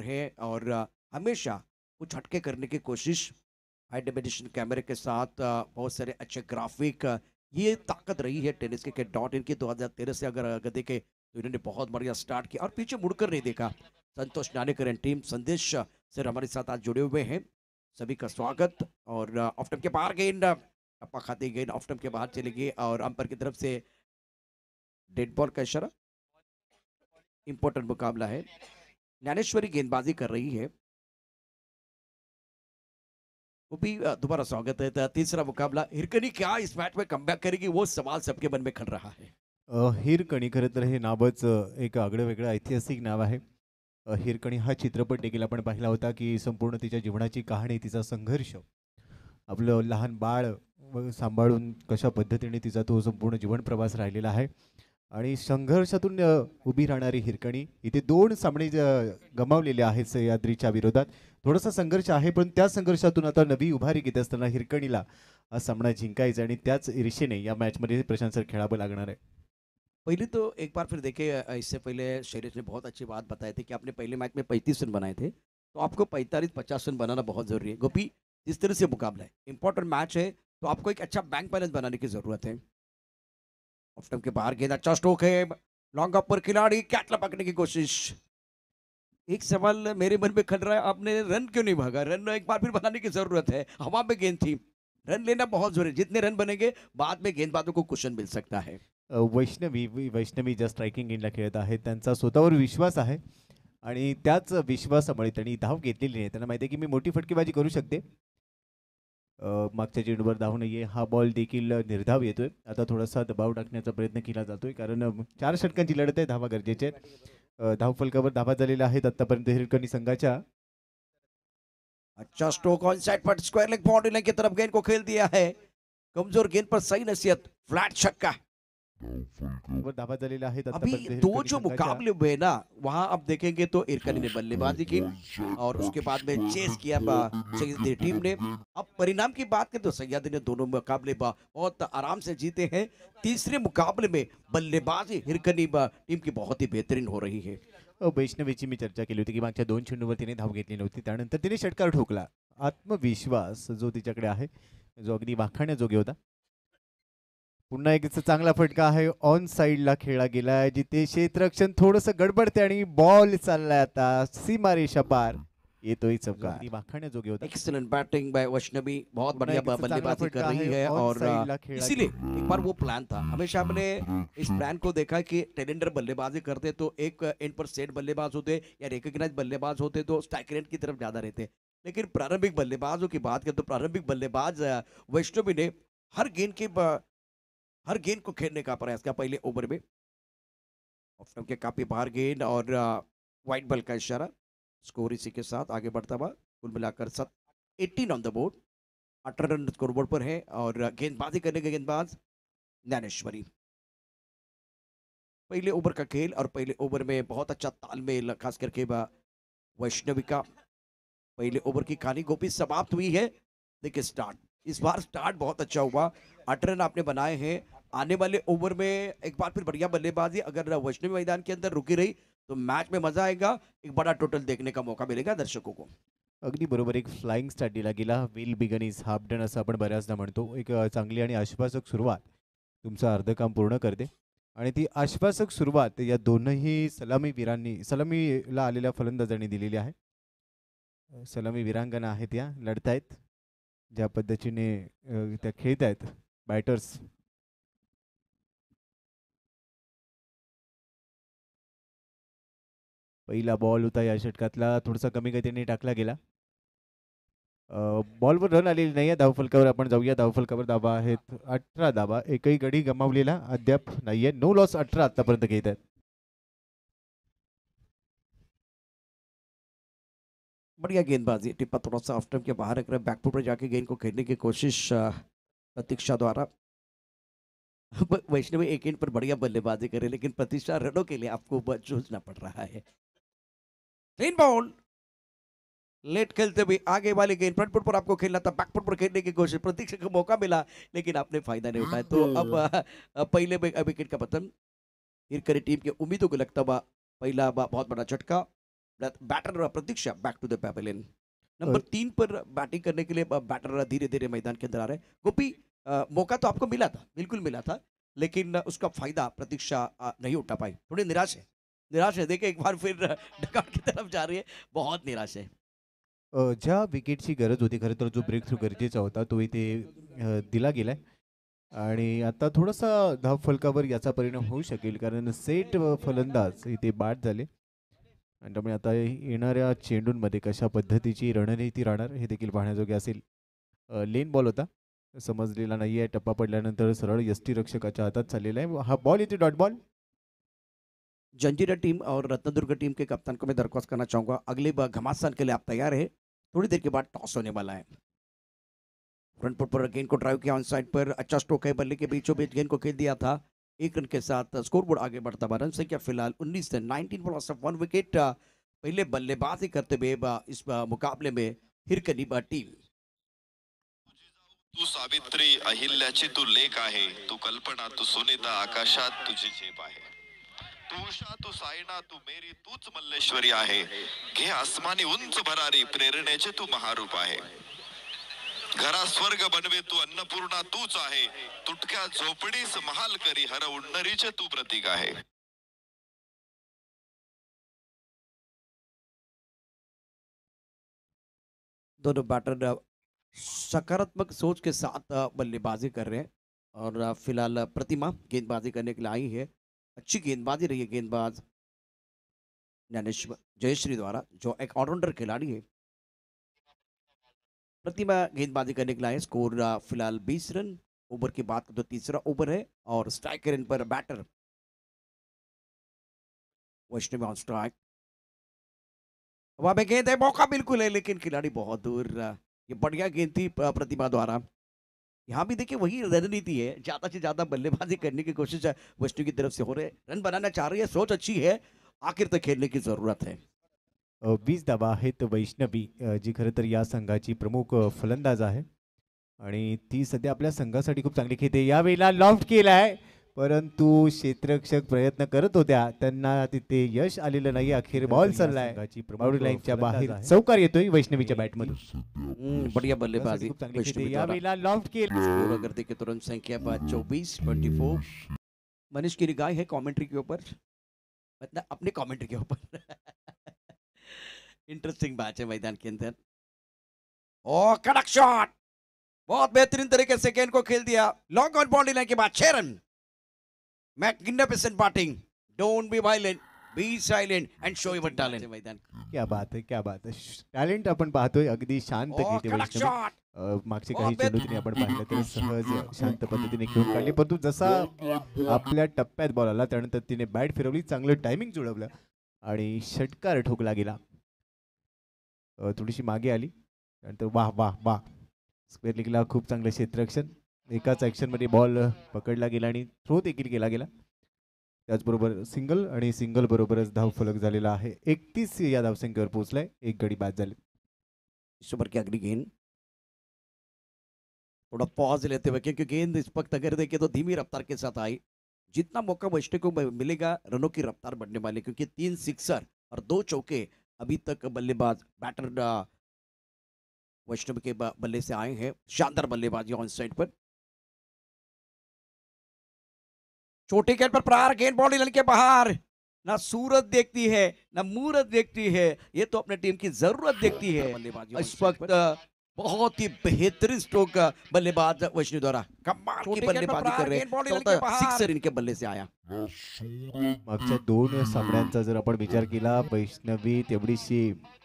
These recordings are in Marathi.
हैं और हमेशा कुछ हटके करने की कोशिश हाई डेमिनेशन कैमरे के साथ बहुत सारे अच्छे ग्राफिक ये ताकत रही है टेनिस के, के डॉट हज़ार तेरह से अगर देखे तो इन्होंने बहुत बढ़िया स्टार्ट किया और पीछे मुड़कर नहीं देखा Santosh Nanekar and team Sandesh sir हमारे साथ आज जुड़े हुए हैं सभी का स्वागत और ऑफ्टम के बाहर गेंद अपा खाते गेंद ऑफ्टम के बाहर चले गए और अंपर की तरफ से डेड बॉल का इशारा इम्पोर्टेंट मुकाबला है ज्ञानेश्वरी गेंदबाजी कर रही है वो भी दोबारा स्वागत है तीसरा मुकाबला हिरकनी क्या इस मैच में कम करेगी वो सवाल सबके मन में खड़ रहा है हिरकणी खरं तर हे नावच एक आगळं वेगळं ऐतिहासिक नाव आहे हिरकणी हा चित्रपट देखील आपण पाहिला होता की संपूर्ण तिच्या जीवनाची कहाणी तिचा संघर्ष आपलं लहान बाळ सांभाळून कशा पद्धतीने तिचा तो संपूर्ण जीवन प्रवास राहिलेला आहे आणि संघर्षातून उभी राहणारी हिरकणी इथे दोन सामने गमावलेले आहेत सह्याद्रीच्या विरोधात थोडासा संघर्ष आहे पण त्या संघर्षातून आता नवी उभारी घेत असताना हिरकणीला हा सामना जिंकायचा आणि त्याच ईर्षेने या मॅचमध्ये प्रशांत सर खेळावं लागणार आहे पहिले तो एक बार फिर देखे इससे पहले शैलेश ने बहुत अच्छी बात बताई थी कि आपने पहले मैच में पैंतीस रन बनाए थे तो आपको पैंतालीस पचास रन बनाना बहुत ज़रूरी है गोपी जिस तरह से मुकाबला है इंपॉर्टेंट मैच है तो आपको एक अच्छा बँक बॅलन्स बनाने की ज़रूरत है ऑफ के बाहर गेंद अच्छा स्ट्रोक है लॉन्ग ऑफ पर खिलाड़ी कैटला पकड़ने की कोशिश एक सवाल मेरे मन में खल रहा है आपने रन क्यों नहीं भागा रन एक बार फिर बनाने की जरूरत है हवा में गेंद थी रन लेना बहुत जरूरी जितने रन बनेंगे बाद में गेंदबाजों को क्वेश्चन मिल सकता है वैष्णवी वैष्णवी ज्या स्ट्राइकिंग गेंडला खेळत आहे त्यांचा स्वतःवर विश्वास आहे आणि त्याच विश्वासामुळे त्यांनी धाव घेतलेली नाही त्यांना माहिती आहे की मी मोठी फटकेबाजी करू शकते मागच्या चेंडूवर धावू नये हा बॉल देखील निर्धाव येतोय आता थोडासा दबाव टाकण्याचा प्रयत्न केला जातोय कारण चार षटकांची लढत आहे धावा गरजेचे आहेत धावफलकावर धावा झालेल्या आहेत आतापर्यंत हिरकणी संघाच्या अच्छा स्ट्रोक ऑन साइड पर स्क्वेअर लेग बाउंड्री की तरफ गेंद को खेल दिया है कमजोर गेंद पर सही नसीहत फ्लॅट छक्का दावाजलेला आहे अभी दो जो मुकाबले हुए ना वहाँ आप देखेंगे तो इरकनी ने बल्लेबाजी की और उसके बाद में चेस किया टीम ने अब परिणाम की बात करें तो सैयद ने दोनों मुकाबले बहुत आराम से जीते हैं तीसरे मुकाबले में बल्लेबाजी हिरकनी टीम की बहुत ही बेहतरीन हो रही है वैष्णवीची मी चर्चा केली होती की मागच्या दोन शून्यवर तिने धाव घेतली नव्हती त्यानंतर तिने षटकार ठोकला आत्मविश्वास जो तिच्याकडे आहे जो अगदी वाखाण्याजोगे होता पुन्हा एकचा चांगला फटका है ऑन साइड खेळला गेला आहे जिथे क्षेत्र थोडस गडबडते बॉल चल आता सीमारेषा पार येतोय सबका माखने जोगे होता एक्सीलेंट बैटिंग बाय वैष्णवी बहुत बढ़िया बल्लेबाजी कर रही है और इसीलिए एक बार वो प्लान था हमेशा हमने इस प्लान को देखा कि टेलेंडर बल्लेबाजी करते तो एक एंड पर सेट बल्लेबाज होते या रिकग्नाइज बल्लेबाज होते तो स्ट्राइक रेट की तरफ ज्यादा रहते लेकिन प्रारंभिक बल्लेबाजों की बात करें तो प्रारंभिक बल्लेबाज वैष्णवी ने हर गेंद के हर गेंद को खेलने का प्रयास किया पहले ओवर में ऑफ के काफ़ी बाहर गेंद और वाइट बल का इशारा स्कोर इसी के साथ आगे बढ़ता हुआ कुल मिलाकर सत एटीन ऑन द बोर्ड अठारह रन स्कोर बोर्ड पर है और गेंदबाजी करने के गेंदबाज ज्ञानेश्वरी पहले ओवर का खेल और पहले ओवर में बहुत अच्छा तालमेल खास करके वैष्णवी का पहले ओवर की कहानी गोपी समाप्त हुई है देखिए स्टार्ट इस बार स्टार्ट बहुत अच्छा हुआ आठ रन आपने बनाए हैं आने वाले ओवर में एक बार फिर बढ़िया बल्लेबाजी अगर वैष्णवी मैदान के अंदर रुकी रही तो मैच में मजा आएगा एक बड़ा टोटल देखने का मौका मिलेगा दर्शकों को अगदी बरोबर एक फ्लाइंग स्टार्ट दिला गेला well begun is half done असं आपण बऱ्याचदा म्हणतो एक चांगली आणि आश्वासक सुरुवात तुमचं अर्ध काम पूर्ण करते आणि ती आश्वासक सुरुवात या दोनही सलामीवीरांनी सलामीला आलेल्या फलंदाजांनी दिलेली आहे सलामी वीरांगण आहेत या लढतायत ज्या पद्धतीने त्या खेळत आहेत बॅटर्स पहिला बॉल होता या षटकातला थोडासा कमी गतीने टाकला गेला बॉलवर रन आलेली नाही आहे धावफलकावर आपण जाऊया धावफलकावर दाबा आहेत अठरा दाबा एकही गडी गमावलेला अद्याप नाही आहे नो लॉस अठरा आतापर्यंत घेत आहेत बढ़िया गेंदबाजी टिप्पा थोड़ा सा ऑफ टाइम के बाहर रख बैकफुट पर जाके गेंद को खेलने की कोशिश प्रतीक्षा द्वारा वैष्णवी एक एंड पर बढ़िया बल्लेबाजी करे लेकिन प्रतीक्षा रनों के लिए आपको जूझना पड़ रहा है तीन बॉल लेट खेलते हुए आगे वाले गेंद फ्रंटफुट पर आपको खेलना था बैकफुट पर खेलने की कोशिश प्रतीक्षा को मौका मिला लेकिन आपने फायदा नहीं उठाया तो अब हाँ। पहले विकेट का पतन हिरकरी टीम के उम्मीदों को लगता हुआ पहला बहुत बड़ा झटका batter Pratiksha back to the number तीन पर बैटिंग करने के लिए बैटर धीरे धीरे मैदान के अंदर आ रहे हैं गोपी मौका तो आपको मिला था बिल्कुल मिला था लेकिन उसका फायदा प्रतीक्षा नहीं उठा पाई थोडी निराश है निराश है देखिए एक बार फिर डकाउट की तरफ जा रही है बहुत निराश है ज्या विकेटची गरज होती खरं तर जो ब्रेक थ्रू गरजेचा होता तो इथे दिला गेलाय आणि आता थोडासा धाव फलकावर याचा परिणाम होऊ शकेल कारण सेट फलंदाज इथे बाद झाले आणि त्यामुळे आता येणाऱ्या चेंडूंमध्ये कशा पद्धतीची रणनीती राहणार हे देखील पाहण्याजोगे असेल लेन बॉल होता समजलेला नाही आहे टप्पा पडल्यानंतर सरळ टी रक्षकाच्या हातात चाललेला आहे हा बॉल येते डॉट बॉल जंजिरा टीम और रत्नदुर्ग टीम के कप्तान को मैं दरख्वास्त करना चाहूँगा अगले घमासान के लिए आप तैयार है थोड़ी देर के बाद टॉस होने वाला है फ्रंट फुट पर गेंद को ड्राइव किया ऑन साइड पर अच्छा स्ट्रोक है बल्ले के बीचों बीच गेंद को खेल दिया था एक रन के साथ स्कोर बोर्ड आगे बढ़ता हुआ रन संख्या फिलहाल 19 run 19 ball of one wicket पहले बल्लेबाजी करते हुए इस मुकाबले में हिरकनीबा टीम तू सावित्री अहिल्याची तू लेख आहे तू कल्पना तू सुनीता आकाशात तुझी झेप आहे तू उषा तू सायना तू मेरी तूच मल्लेश्वरी आहे घे आसमानी उंच भरारी प्रेरणेचे तू महारूप आहे घरा स्वर्ग बनवे तू अन्नपूर्णा तूच आहे तुटक्या झोपडीस महाल करी हर उडणरीचे तू प्रतीक है दोनों बैटर सकारात्मक सोच के साथ बल्लेबाजी कर रहे हैं और फिलहाल प्रतिमा गेंदबाजी करने के लिए आई है अच्छी गेंदबाजी रही है गेंदबाज ज्ञानेश्वर जयश्री द्वारा जो एक ऑलराउंडर खिलाड़ी है प्रतिमा गेंदबाजी करने के लिए स्कोर फिलहाल बीस रन ओवर की बात करें तो तीसरा ओवर है और स्ट्राइकर इन पर बैटर वैष्णव ऑन स्ट्राइक हवा पे गेंद है मौका बिल्कुल है लेकिन खिलाड़ी बहुत दूर ये बढ़िया गेंद थी प्रतिमा द्वारा यहाँ भी देखिए वही रणनीति है ज़्यादा से ज़्यादा बल्लेबाजी करने की कोशिश वैष्णव की तरफ से हो रहे रन बनाना चाह रही है सोच अच्छी है आखिर तक खेलने की ज़रूरत है वीस धावा आहेत वैष्णवी जी खरं तर या संघाची प्रमुख फलंदाज आहे आणि ती सध्या आपल्या संघासाठी खूप चांगली खेळते यावेळेला लॉफ्ट केला आहे परंतु क्षेत्रक्षक प्रयत्न करत होत्या त्यांना तिथे यश आलेलं नाही अखेर बॉल चाललाय लाईनच्या बाहेर चौकार येतोय वैष्णवीच्या बॅटमधून बढिया बल्लेबाजी यावेळेला लॉफ्ट केला करते की तुरंत संख्या पाच चोवीस ट्वेंटी फोर मनीष किरी गाय हे कॉमेंट्री के ऊपर मतलब अपने के ऊपर इंटरेस्टिंग मैच है मैदान के अंदर ओ oh, कड़क शॉट बहुत बेहतरीन तरीके से गेंद को खेल दिया लॉन्ग ऑन बाउंड्री लाइन के बाद छह run magnificent batting don't be violent be silent and show your talent मैदान क्या बात है क्या बात आहे टॅलेंट आपण पाहतोय अगदी शांत खेळते oh, मागची काही चेंडूतने आपण पाहिलं तर सहज शांत पद्धतीने खेळून काढली परंतु जसा आपल्या टप्प्यात बॉल आला त्यानंतर तिने बॅट फिरवली चांगलं टायमिंग जुळवलं आणि षटकार ठोकला गेला थोडीशी मागे आली त्यानंतर वाह वाह वाह स्क्वेअर लिगला खूप चांगलं क्षेत्ररक्षण एकाच ॲक्शनमध्ये बॉल पकडला गेला आणि थ्रो देखील केला गेला त्याचबरोबर सिंगल आणि सिंगल बरोबरच धाव फलक झालेला आहे एकतीस या धावसंख्येवर पोहोचलाय एक गडी बाद झाली की अगदी गेन थोड़ा पॉज लेते हुए क्योंकि गेंद इस अगर की तो धीमी रफ्तार के साथ आई जितना मौका वैष्णव मिलेगा रनों की रफ्तार बढ़ने वाली क्योंकि तीन सिक्सर और दो चौके अभी तक बल्लेबाज बैटर uh, वैष्णव के बल्ले से आए हैं शानदार बल्लेबाजी ऑन साइड पर छोटे गेंद पर प्रहार गेंद बॉडी लड़के बाहर ना सूरत देखती है ना मूरत देखती है ये तो अपने टीम की जरूरत देखती है इस वक्त बहुत ही बेहतरीन स्ट्रोक बल्लेबाज वैष्णु द्वारा कमाल की बल्लेबाजी कर रहे हैं सिक्सर इनके बल्ले से आया मागच्या दोन सामन्यांचा जर आपण विचार केला वैष्णवी तेवढीशी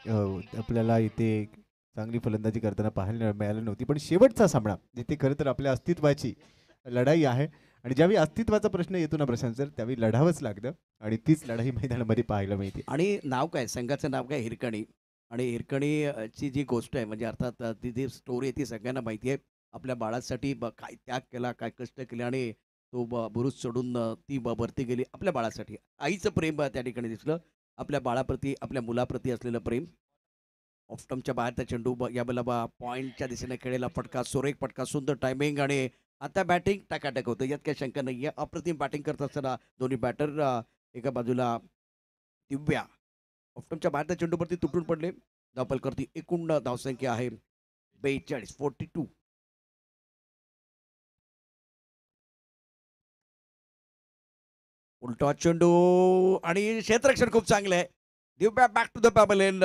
आपल्याला इथे चांगली फलंदाजी करताना पाहायला मिळाली नव्हती पण शेवटचा सामना जिथे खरं तर आपल्या अस्तित्वाची लढाई आहे आणि ज्यावेळी अस्तित्वाचा प्रश्न येतो ना प्रशांत सर त्यावेळी लढावंच लागतं आणि तीच लढाई मैदानामध्ये पाहायला मिळते आणि नाव काय संघाचं नाव काय हिरकणी आणि हिरकणीची जी गोष्ट आहे म्हणजे अर्थात ती जी स्टोरी आहे ती सगळ्यांना माहिती आहे आपल्या बाळासाठी ब काय त्याग केला काय कष्ट केले आणि तो ब बुरुज सोडून ती ब भरती गेली आपल्या बाळासाठी आईचं प्रेम त्या ठिकाणी दिसलं आपल्या बाळाप्रती आपल्या मुलाप्रती असलेलं प्रेम ऑफ्टमच्या बाहेर त्या चेंडू ब या बला पॉईंटच्या दिशेने खेळेला फटका सुरेख फटका सुंदर टायमिंग आणि आता बॅटिंग टाकाटक होतं यात काही शंका नाही आहे अप्रतिम बॅटिंग करत असताना दोन्ही बॅटर एका बाजूला दिव्या ऑफ्टमच्या भारतीय चेंडूवरती तुटून पडले धावपलकरती एकूण धावसंख्या आहे बेचाळीस फोर्टी टू उलटा चेंडू आणि क्षेत्ररक्षण खूप चांगलं आहे Divya back to the pavilion and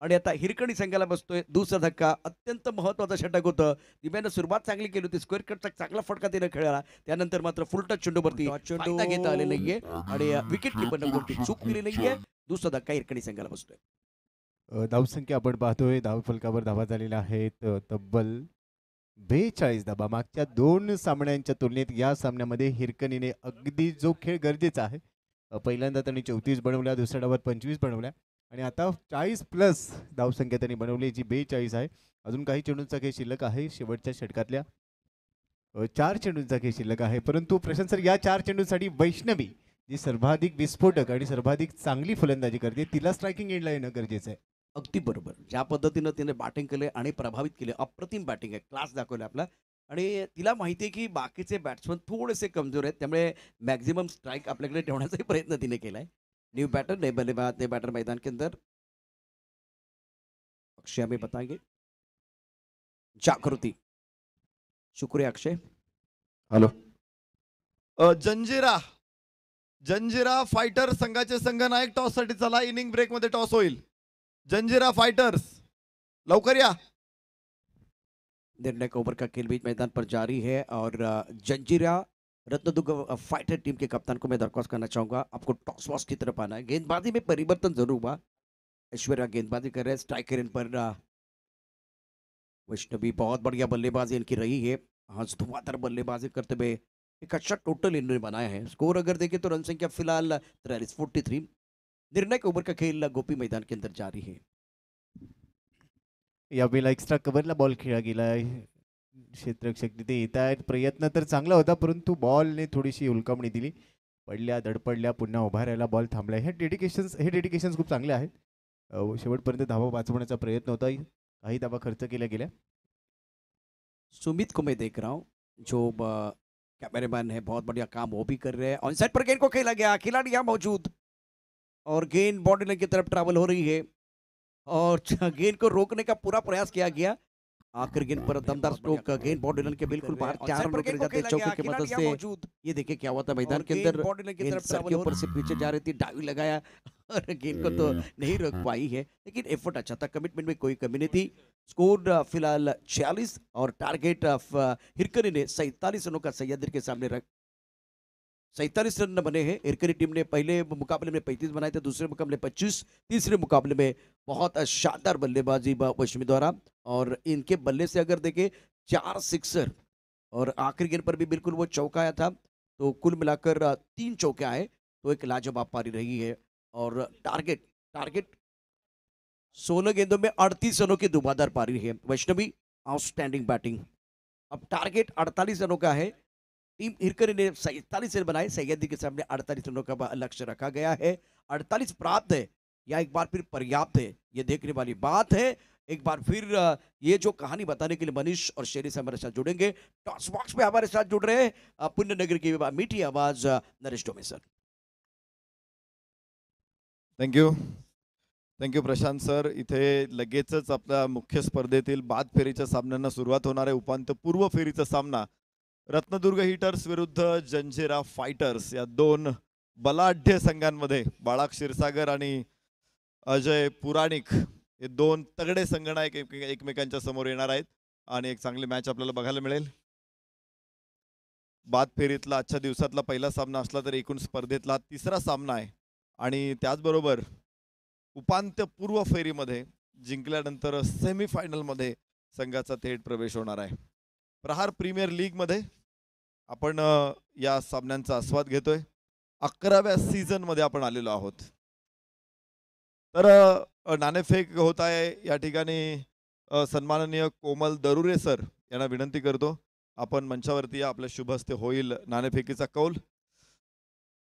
आणि आता हिरकणी संघाला बसतोय दुसरा धक्का अत्यंत महत्त्वाचा षटक होतं दिव्यानं सुरुवात चांगली केली होती स्क्वेअर कटचा चांगला फटका तिनं खेळाला त्यानंतर मात्र फुलटच चेंडूवरती चेंडू घेत आले नाहीये आणि विकेट किपर चूक केली नाहीये दुसरा धक्का हिरकणी संघाला बसतोय धावसंख्या आपण पाहतोय धाव फलकावर धावा झालेल्या आहेत तब्बल बेचाळीस धाबा मागच्या दोन सामन्यांच्या तुलनेत या सामन्यामध्ये हिरकणीने अगदी जो खेळ गरजेचा आहे पहिल्यांदा त्यांनी चौतीस बनवल्या दुसऱ्या डावात पंचवीस बनवल्या आणि आता चाळीस प्लस धावसंख्या त्यांनी बनवली जी बेचाळीस आहे अजून काही चेंडूंचा खेळ शिल्लक आहे शेवटच्या षटकातल्या चार चेंडूंचा खेळ शिल्लक आहे परंतु प्रशांत सर या चार चेंडूंसाठी वैष्णवी जी सर्वाधिक विस्फोटक आणि सर्वाधिक चांगली फलंदाजी करते तिला स्ट्रायकिंग एंडला येणं गरजेचं आहे अगदी बरोबर ज्या पद्धतीनं तिने बॅटिंग केले आणि प्रभावित केले अप्रतिम बॅटिंग आहे क्लास दाखवले आपला आणि तिला माहिती आहे की बाकीचे बॅट्समन थोडेसे कमजोर आहेत त्यामुळे मॅक्झिमम स्ट्राईक आपल्याकडे ठेवण्याचाही प्रयत्न तिने केला आहे न्यू बैटर नए बल्लेबाज बाद नए बैटर मैदान के अंदर अक्षय हमें बताएंगे जागृति शुक्रिया अक्षय हॅलो जंजीरा जंजिरा फायटर्स संघाचे नायक टॉस साठी चला इनिंग ब्रेक मध्ये टॉस होईल जंजीरा फाइटर्स लवकर या निर्णय ओवर का खेल बीच मैदान पर जारी है और जंजीरा रत्नदुर्ग फाइटर टीम के कप्तान को मैं दरख्वास्त करना चाहूंगा आपको टॉस वॉस की तरफ आना है गेंदबाजी में परिवर्तन जरूर हुआ ऐश्वर्या गेंदबाजी कर रहे हैं स्ट्राइकर इन पर वैष्णवी बहुत बढ़िया बल्लेबाजी इनकी रही है हंस धुआतर बल्लेबाजी करते हुए एक अच्छा टोटल इन्होंने बनाया है स्कोर अगर देखें तो रन संख्या फिलहाल तिरालीस फोर्टी थ्री निर्णायक ओवर का खेल गोपी मैदान के अंदर जारी है या यावेळेला एक्स्ट्रा कव्हरला बॉल खेळला गेला क्षेत्ररक्षक तिथे येत आहेत प्रयत्न तर चांगला होता परंतु बॉलने थोडीशी उलकामणी दिली पडल्या दडपडल्या पुन्हा उभा राहायला बॉल थांबला हे डेडिकेशन्स हे डेडिकेशन्स खूप चांगले आहेत शेवटपर्यंत धावा वाचवण्याचा प्रयत्न होता काही धावा खर्च केल्या गेल्या सुमित कुमेद देख रहा हूँ जो कैमरेमैन है बहुत बढ़िया काम वो भी कर रहे हैं ऑनसाइड पर गेंद को खेला गया खिलाड़ी यहाँ मौजूद और गेंद बाउंड्री लाइन की तरफ ट्रैवल हो रही है और गेंद को रोकने का पूरा प्रयास किया गया आखिर गेंद पर दमदार स्ट्रोक गेंद बॉडी के बिल्कुल बाहर चार रन लेकर जाते हैं चौके की मदद से ये देखिए क्या हुआ था मैदान के अंदर गेंद सर के ऊपर से पीछे जा रही थी डावी लगाया और गेंद को तो हम्म। नहीं रोक हम्म। पाई है लेकिन एफर्ट अच्छा था कमिटमेंट में कोई कमी नहीं थी स्कोर uh, फिलहाल छियालीस और टारगेट ऑफ हिरकनी ने सैतालीस रनों का सैयद के सामने रख सैंतालीस रन बने हैं एरकरी टीम ने पहले मुकाबले में पैंतीस बनाए थे दूसरे मुकाबले पच्चीस तीसरे मुकाबले में बहुत शानदार बल्लेबाजी पश्चिमी द्वारा और इनके बल्ले से अगर देखें चार सिक्सर और आखिरी गेंद पर भी बिल्कुल वो चौका आया था तो कुल मिलाकर तीन चौके आए तो एक लाजवाब पारी रही है और टारगेट टारगेट सोलह गेंदों में अड़तीस रनों की दुबादार पारी है वैष्णवी आउटस्टैंडिंग बैटिंग अब टारगेट अड़तालीस रनों का है टीम हिरकर ने सैतालीस रन बनाए सैयदी के सामने अड़तालीस रनों का लक्ष्य रखा गया है अड़तालीस प्राप्त है या एक बार फिर पर्याप्त है ये देखने वाली बात है एक बार फिर ये जो कहानी बताने के लिए मनीष और शेरी से हमारे साथ जुड़ेंगे टॉस बॉक्स में हमारे साथ जुड़ रहे हैं पुण्य नगर की मीठी आवाज Naresh Dome sir thank you Prashant sir इधे लगे अपना मुख्य स्पर्धे बाद फेरीच्या सामन्यांना सुरुवात होणार है उपांत्यपूर्व फेरी सामना रत्नदुर्ग हिटर्स विरुद्ध जंजिरा फायटर्स या दोन बलाढ्य संघांमध्ये बाळा क्षीरसागर आणि अजय पुराणिक हे दोन तगडे एक एकमेकांच्या समोर येणार आहेत आणि एक चांगली मॅच आपल्याला बघायला मिळेल बाद फेरीतला आजच्या दिवसातला पहिला सामना असला तर एकूण स्पर्धेतला तिसरा सामना आहे आणि त्याचबरोबर उपांत्यपूर्व फेरीमध्ये जिंकल्यानंतर सेमीफायनलमध्ये संघाचा थेट प्रवेश होणार आहे प्रहार प्रीमियर लीगमध्ये आपण या सामन्यांचा आस्वाद घेतोय अकराव्या मध्ये आपण आलेलो आहोत तर नाणेफेक होत आहे या ठिकाणी सन्माननीय कोमल दरुरे सर यांना विनंती करतो आपण मंचावरती या आपल्या शुभ हस्ते होईल नाणेफेकीचा कौल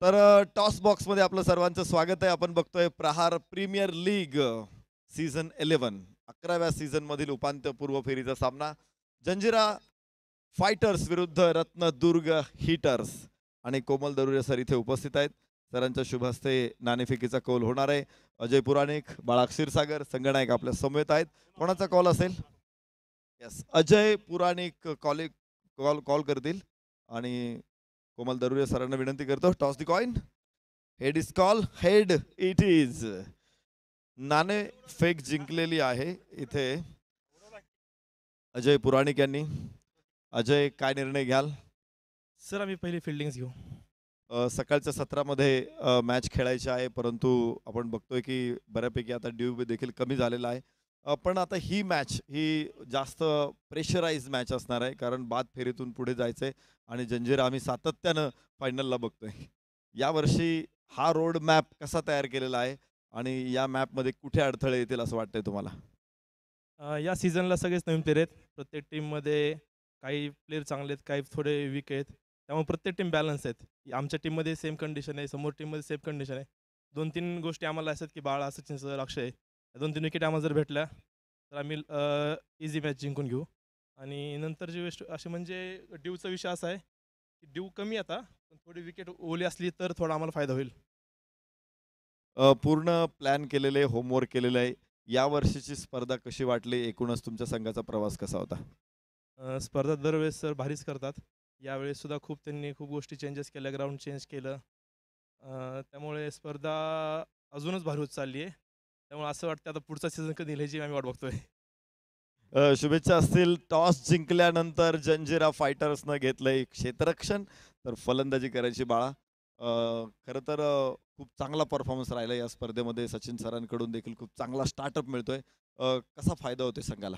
तर टॉस बॉक्समध्ये आपलं सर्वांचं स्वागत आहे आपण बघतोय Prahar premier league season eleven अकराव्या सीझनमधील उपांत्यपूर्व फेरीचा सामना जंजिरा फायटर्स विरुद्ध रत्नदुर्ग हिटर्स आणि कोमल दरुरे सर इथे उपस्थित आहेत सरांच्या शुभ हस्ते नाणेफिकीचा कौल होणार आहे अजय पुराणिक बाळा क्षीरसागर संगनायक आपल्या समेत आहेत कोणाचा कॉल असेल यस अजय पुराणिक कॉले कॉल कॉल करतील आणि कोमल दरुरे सरांना विनंती करतो toss the coin head is call head it is नाणे फेक जिंकलेली आहे इथे अजय पुराणिक यांनी अजय काय निर्णय घ्याल सर आम्ही पहिले फिल्डिंग घेऊ सकाळच्या सत्रामध्ये मॅच खेळायची आहे परंतु आपण बघतोय की बऱ्यापैकी आता ड्यू देखील कमी झालेला आहे पण आता ही मॅच ही जास्त प्रेशराईज मॅच असणार आहे कारण बाद फेरीतून पुढे जायचंय आणि जंजिरा आम्ही सातत्यानं फायनलला बघतोय यावर्षी हा रोड मॅप कसा तयार केलेला आहे आणि या मॅपमध्ये कुठे अडथळे येतील असं वाटतंय तुम्हाला या सीझनला सगळेच नवीन आहेत प्रत्येक टीममध्ये काही प्लेअर चांगले आहेत काही थोडे वीक आहेत त्यामुळे प्रत्येक टीम बॅलन्स आहेत आमच्या टीममध्ये सेम कंडिशन आहे समोर टीममध्ये सेम कंडिशन आहे दोन तीन गोष्टी आम्हाला असतात की बाळा सचिन सर आहे दोन तीन विकेट आम्हाला जर भेटल्या तर आम्ही इझी मॅच जिंकून घेऊ आणि नंतर जे वेस्ट असे म्हणजे ड्यूचा विषय असा आहे की ड्यू कमी आता पण थोडी विकेट ओली असली तर थोडा आम्हाला फायदा होईल पूर्ण प्लॅन केलेले होमवर्क केलेलं आहे या वर्षीची स्पर्धा कशी वाटली एकूणच तुमच्या संघाचा प्रवास कसा होता स्पर्धा दरवेळेस सर भारीच करतात यावेळेससुद्धा सुद्धा खूप त्यांनी खूप गोष्टी चेंजेस केल्या ग्राउंड चेंज केलं त्यामुळे स्पर्धा अजूनच भारी होत चालली आहे त्यामुळे असं वाटतं आता पुढचा सीझन कधी लिहायची आम्ही वाट बघतोय शुभेच्छा असतील टॉस जिंकल्यानंतर जंजिरा फायटर्सनं घेतलंय क्षेत्ररक्षण तर फलंदाजी करायची बाळा खरं तर खूप चांगला परफॉर्मन्स राहिला या स्पर्धेमध्ये सचिन सरांकडून देखील खूप चांगला स्टार्टअप मिळतोय कसा फायदा होतो संघाला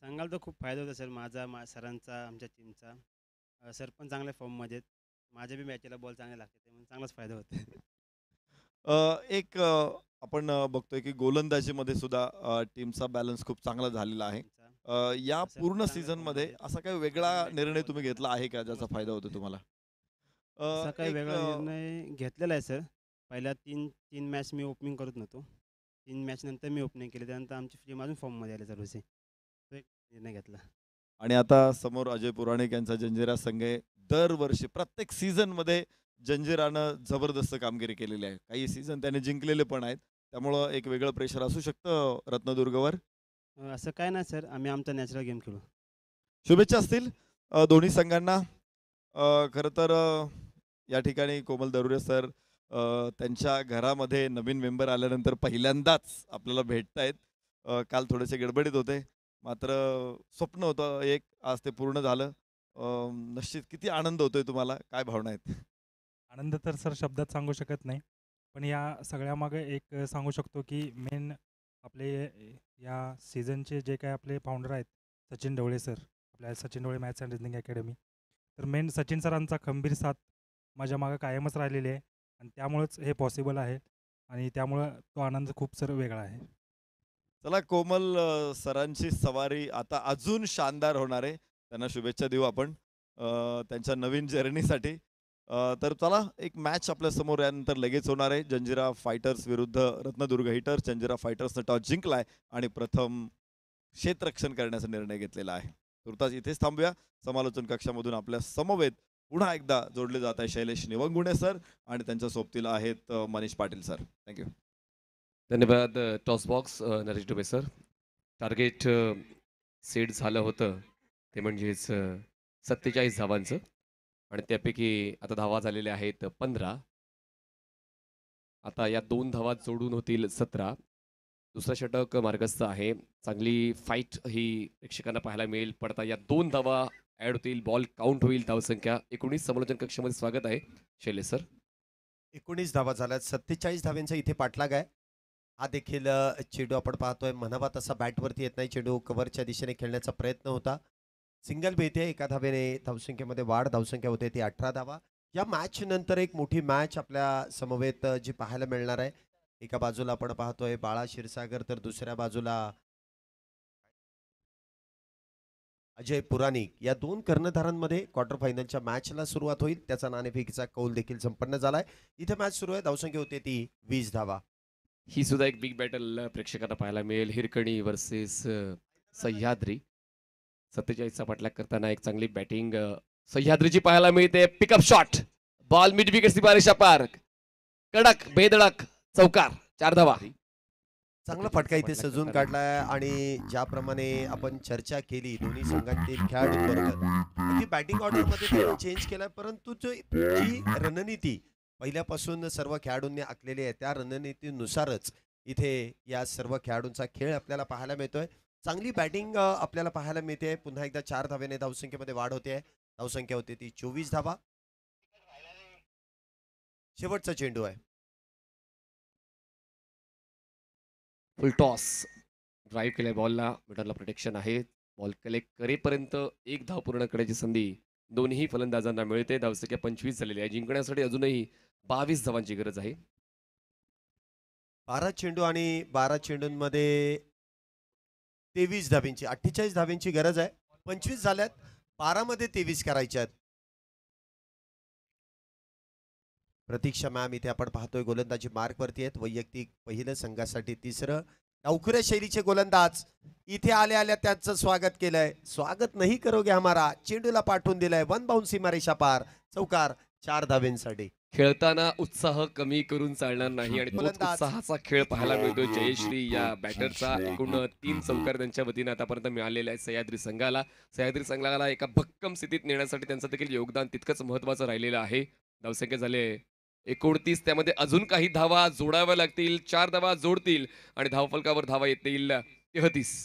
सांगाल तर खूप फायदा होता सर माझा मा सरांचा आमच्या टीमचा सर पण चांगल्या फॉर्ममध्ये आहेत माझ्या बी मॅचला बॉल चांगले लागते त्यामुळे चांगलाच फायदा होतो एक आपण बघतोय की गोलंदाजीमध्ये सुद्धा टीमचा बॅलन्स खूप चांगला झालेला आहे या हो, पूर्ण सीझनमध्ये असा काही हो, वेगळा निर्णय तुम्ही घेतला आहे का ज्याचा फायदा होतो तुम्हाला काही वेगळा निर्णय घेतलेला आहे सर पहिल्या तीन तीन मॅच मी ओपनिंग करत नव्हतो तीन मॅच नंतर मी ओपनिंग केली त्यानंतर आमची टीम अजून फॉर्ममध्ये आले सर्वसे निर्णय घेतला आणि आता समोर अजय पुराणिक यांचा जंजिरा संघ आहे दरवर्षी प्रत्येक मध्ये जंजिरानं जबरदस्त कामगिरी केलेली आहे काही सीझन त्याने जिंकलेले पण आहेत त्यामुळं एक वेगळं प्रेशर असू शकतं रत्नदुर्गवर असं काय नाही सर आम्ही आमचा नॅचरल गेम खेळू शुभेच्छा असतील दोन्ही संघांना खर खरं तर या ठिकाणी कोमल दरुरे सर त्यांच्या घरामध्ये नवीन मेंबर आल्यानंतर पहिल्यांदाच आपल्याला भेटतायत काल थोडेसे गडबडीत होते मात्र स्वप्न होतं एक आज ते पूर्ण झालं निश्चित किती आनंद होतोय तुम्हाला काय भावना आहेत आनंद तर सर शब्दात सांगू शकत नाही पण या सगळ्यामागे एक सांगू शकतो की मेन आपले या सीझनचे जे काय आपले फाउंडर आहेत सचिन ढवळे सर आपल्या Sachin Dhawale maths and reasoning academy तर मेन सचिन सरांचा खंबीर साथ माझ्या मागं कायमच राहिलेली आहे आणि त्यामुळंच हे पॉसिबल आहे आणि त्यामुळं तो आनंद खूप सर वेगळा आहे चला कोमल सरांची सवारी आता अजून शानदार होणार आहे त्यांना शुभेच्छा देऊ आपण त्यांच्या नवीन जर्नीसाठी तर चला एक मॅच आपल्या समोर यानंतर लगेच होणार आहे जंजिरा फायटर्स विरुद्ध रत्नदुर्ग हिटर्स जंजिरा फायटर्सनं टॉस जिंकलाय आणि प्रथम क्षेत्ररक्षण करण्याचा निर्णय घेतलेला आहे तुर्तास इथेच थांबूया समालोचन कक्षामधून आपल्या समवेत पुन्हा एकदा जोडले जात आहे शैलेश निवंगुणे सर आणि त्यांच्या सोबतीला आहेत मनीष पाटील सर थँक्यू धन्यवाद toss box Naresh Dube sir target set झालं होतं ते म्हणजेच सत्तेचाळीस धावांचं आणि त्यापैकी आता धावा झालेल्या आहेत पंधरा आता या दोन धावा जोडून होतील सतरा दुसरा षटक मार्गस्थ आहे चांगली फाईट ही प्रेक्षकांना पाहायला मिळेल पडता या दोन धावा ॲड होतील बॉल काउंट होईल धावसंख्या एकोणीस समलोचन कक्षामध्ये स्वागत आहे शैले सर एकोणीस धावा झाल्यात सत्तेचाळीस धाव्यांचा इथे पाठलाग आहे हा देखील चेडू आपण पाहतोय म्हणावा तसा बॅटवरती येत नाही चेडू कव्हरच्या दिशेने खेळण्याचा प्रयत्न होता सिंगल मिळते एका धावेने धावसंख्येमध्ये वाढ धावसंख्या होते ती अठरा धावा या मॅच नंतर एक मोठी मॅच आपल्या समवेत जी पाहायला मिळणार आहे एका बाजूला आपण पाहतोय बाळा क्षीरसागर तर दुसऱ्या बाजूला अजय पुराणिक या दोन कर्णधारांमध्ये क्वार्टर फायनलच्या मॅचला सुरुवात होईल त्याचा नाणेफेकीचा कौल देखील संपन्न झालाय इथे मॅच सुरू आहे धावसंख्या होते ती वीस धावा ही सुद्धा एक बिग बॅटल प्रेक्षकांना पाहायला मिळेल हिरकणी वर्सेस सह्याद्री सत्तेचाळीसचा पाठलाग करताना एक चांगली बॅटिंग सह्याद्रीची पाहायला मिळते pickup shot ball mid wicket बारिशा पार्क कडक बेदडक चौकार चार धावा चांगला फटका इथे सजून काढलाय आणि ज्याप्रमाणे आपण चर्चा केली दोन्ही संघांतील खेळाडू ती बॅटिंग ऑर्डर मध्ये चेंज केलाय परंतु जी रणनीती पहिल्यापासून सर्व खेळाडूंनी आखलेली आहे त्या रणनीतीनुसारच इथे या सर्व खेळाडूंचा खेळ आपल्याला पाहायला मिळतोय चांगली बॅटिंग आपल्याला पाहायला मिळते पुन्हा एकदा चार धावेने धावसंख्येमध्ये वाढ होते धावसंख्या होती ती चोवीस धावा शेवटचा चेंडू आहे फुल टॉस ड्राईव्ह केलाय बॉलला मिटरला प्रोटेक्शन आहे बॉल कलेक्ट करेपर्यंत एक धाव पूर्ण करायची संधी दोन्ही फलंदाजांना मिळते धावसंख्या पंचवीस झालेली आहे जिंकण्यासाठी अजूनही बावीस धावांची गरज आहे बारा चेंडू आणि बारा चेंडूंमध्ये तेवीस धावींची अठ्ठेचाळीस धावींची गरज आहे पंचवीस झाल्यात बारामध्ये तेवीस करायच्या प्रतीक्षा मॅम इथे आपण पाहतोय गोलंदाजी मार्कवरती आहेत वैयक्तिक पहिलं संघासाठी तिसरं नवखुरे शैलीचे गोलंदाज इथे आल्या आल्या त्यांचं स्वागत केलंय स्वागत नाही करोगे हमारा चेंडूला पाठवून दिलाय वन बाउन्सी मारेशा पार चौकार चार धावेंसाठी खेळताना उत्साह कमी करून चालणार नाही आणि उत्साहाचा खेळ पाहायला मिळतो जयश्री या बॅटरचा एकूण तीन चौकार त्यांच्या वतीनं आतापर्यंत मिळालेला आहे सह्याद्री संघाला सह्याद्री संघाला एका भक्कम स्थितीत नेण्यासाठी त्यांचं देखील योगदान तितकंच महत्वाचं राहिलेलं आहे धावसंख्या झाले एकोणतीस त्यामध्ये अजून काही धावा जोडाव्या लागतील चार धावा जोडतील आणि धावफलकावर धावा येतील तेहतीस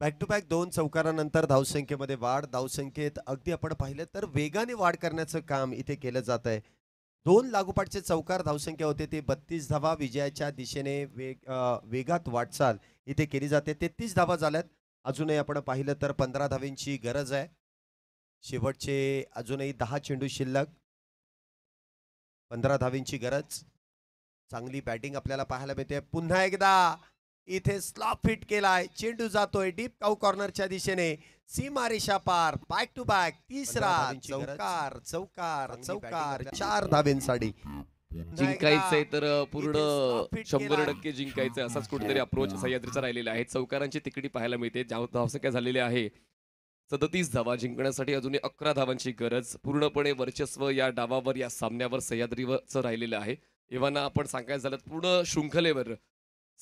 बॅक टू बॅक दोन चौकारानंतर धावसंख्येमध्ये वाढ धावसंख्येत अगदी आपण पाहिलं तर वेगाने वाढ करण्याचं काम इथे केलं जात आहे दोन लागोपाठचे चौकार धावसंख्या होते ते बत्तीस धावा विजयाच्या दिशेने वेग वेगात वाटचाल इथे केली जाते तेहतीस धावा झाल्यात अजूनही आपण पाहिलं तर पंधरा धावेंची गरज आहे शेवटचे अजूनही दहा चेंडू शिल्लक पंधरा धावींची गरज चांगली बॅटिंग आपल्याला पाहायला मिळते पुन्हा एकदा इथे स्लॉप फिट केलाय चेंडू जातोय डीप काऊ कॉर्नरच्या दिशेने सीमा रेषा पार बॅक टू बॅक तिसरा चौकार चौकार चौकार चार साडी जिंकायचंय तर पूर्ण शंभर टक्के जिंकायचं असाच कुठेतरी अप्रोच सह्याद्रीचा राहिलेला आहे चौकारांची तिकडी पाहायला मिळते धावसंख्या झालेली आहे सदतीस धावा जिंकण्यासाठी अजूनही अकरा धावांची गरज पूर्णपणे वर्चस्व या डावावर या सामन्यावर सह्याद्रीवरच राहिलेलं आहे एव्हाना आपण सांगायचं झालं पूर्ण शृंखलेवर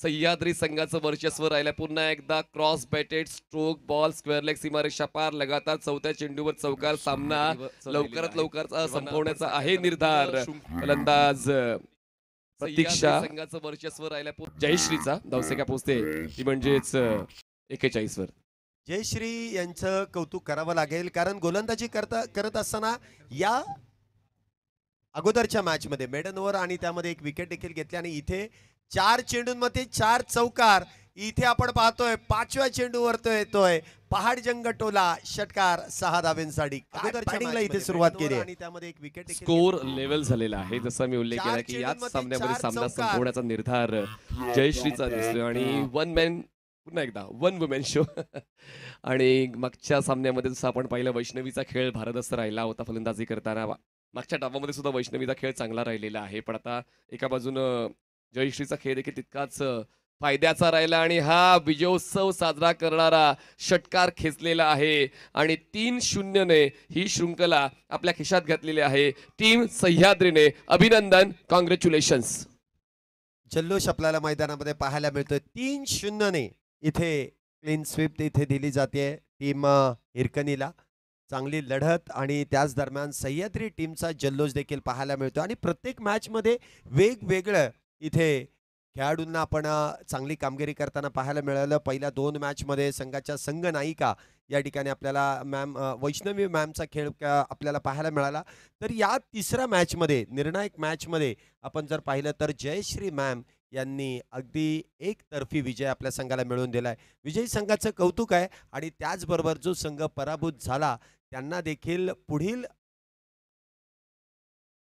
सह्याद्री संघाचं वर्चस्व राहिलं पुन्हा एकदा cross batted stroke ball square leg सीमारेषा पार लगातार चौथ्या चेंडूवर चौकार सामना लवकरात लवकर संपवण्याचा आहे निर्धार फलंदाज प्रतीक्षा संघाचं वर्चस्व राहिल्या जयश्रीचा धावसेका पोचते ती म्हणजेच एकेचाळीस वर जयश्री यांचं कौतुक करावं लागेल कारण गोलंदाजी करता करत असताना या अगोदरच्या मॅचमध्ये मेडन ओव्हर आणि त्यामध्ये एक विकेट देखील घेतली आणि इथे चार चेंडूंमध्ये चार चौकार इथे आपण पाहतोय पाचव्या चेंडूवर तो येतोय पहाड जंग टोला षटकार सहा धावेंसाठी बॅटिंगला इथे सुरुवात केली आणि त्यामध्ये एक विकेट स्कोर लेवल झालेला आहे जसं मी उल्लेख केला की याच सामन्यामध्ये सामना संपवण्याचा निर्धार जयश्रीचा दिसतोय आणि वन मॅन पुन्हा एकदा वन वुमेन शो आणि मागच्या सामन्यामध्ये जसं आपण पाहिलं वैष्णवीचा खेळ असं राहिला होता फलंदाजी करताना मागच्या डावामध्ये सुद्धा वैष्णवीचा खेळ चांगला राहिलेला आहे पण आता एका बाजूनं जयश्रीचा खेळ देखील तितकाच फायद्याचा राहिला आणि हा विजयोत्सव साजरा करणारा षटकार खेचलेला आहे आणि तीन शून्यने ही शृंखला आपल्या खिशात घातलेली आहे टीम सह्याद्रीने अभिनंदन कॉंग्रॅच्युलेशन्स जल्लोष आपल्याला मैदानामध्ये पाहायला मिळतं तीन शून्यने इथे क्लीन स्वीप इथे दिली जाते टीम हिरकणीला चांगली लढत आणि त्याच दरम्यान सह्याद्री टीमचा जल्लोष देखील पाहायला मिळतो आणि प्रत्येक मॅचमध्ये वेगवेगळं इथे खेळाडूंना आपण चांगली कामगिरी करताना पाहायला मिळालं पहिल्या दोन मॅचमध्ये संघाच्या संघ नायिका या ठिकाणी आपल्याला मॅम वैष्णवी मॅमचा खेळ आपल्याला पाहायला मिळाला तर या तिसऱ्या मॅचमध्ये निर्णायक मॅचमध्ये आपण जर पाहिलं तर जयश्री मॅम यांनी अगदी एकतर्फी विजय आपल्या संघाला मिळवून दिला आहे विजयी संघाचं कौतुक आहे आणि त्याचबरोबर जो संघ पराभूत झाला त्यांना देखील पुढील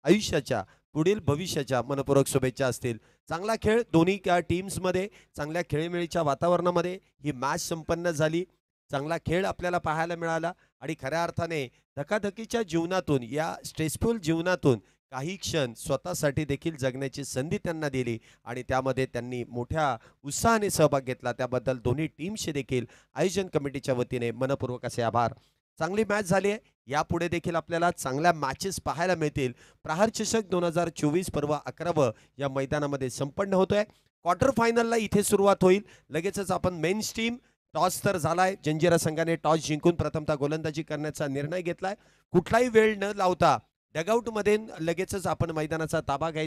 आयुष्याच्या पुढील भविष्याच्या मनपूरक शुभेच्छा असतील चांगला खेळ दोन्ही टीम्समध्ये चांगल्या खेळीमेळीच्या वातावरणामध्ये ही मॅच संपन्न झाली चांगला खेळ आपल्याला पाहायला मिळाला आणि खऱ्या अर्थाने धकाधकीच्या जीवनातून या स्ट्रेसफुल जीवनातून काही क्षण स्वतःसाठी देखील जगण्याची संधी त्यांना दिली आणि त्यामध्ये त्यांनी मोठ्या उत्साहाने सहभाग घेतला त्याबद्दल दोन्ही टीमशी देखील आयोजन कमिटीच्या वतीने मनपूर्वक असे आभार चांगली मॅच झाली आहे यापुढे देखील आपल्याला चांगल्या मॅचेस पाहायला मिळतील प्रहार चषक दोन हजार चोवीस पर्व अकरावं या मैदानामध्ये संपन्न होतोय क्वार्टर फायनलला इथे सुरुवात होईल लगेचच आपण मेन्स टीम टॉस तर झालाय जंजिरा संघाने टॉस जिंकून प्रथमतः गोलंदाजी करण्याचा निर्णय घेतलाय कुठलाही वेळ न लावता डगआउटमध्ये लगेचच आपण मैदानाचा ताबा घ्यायचा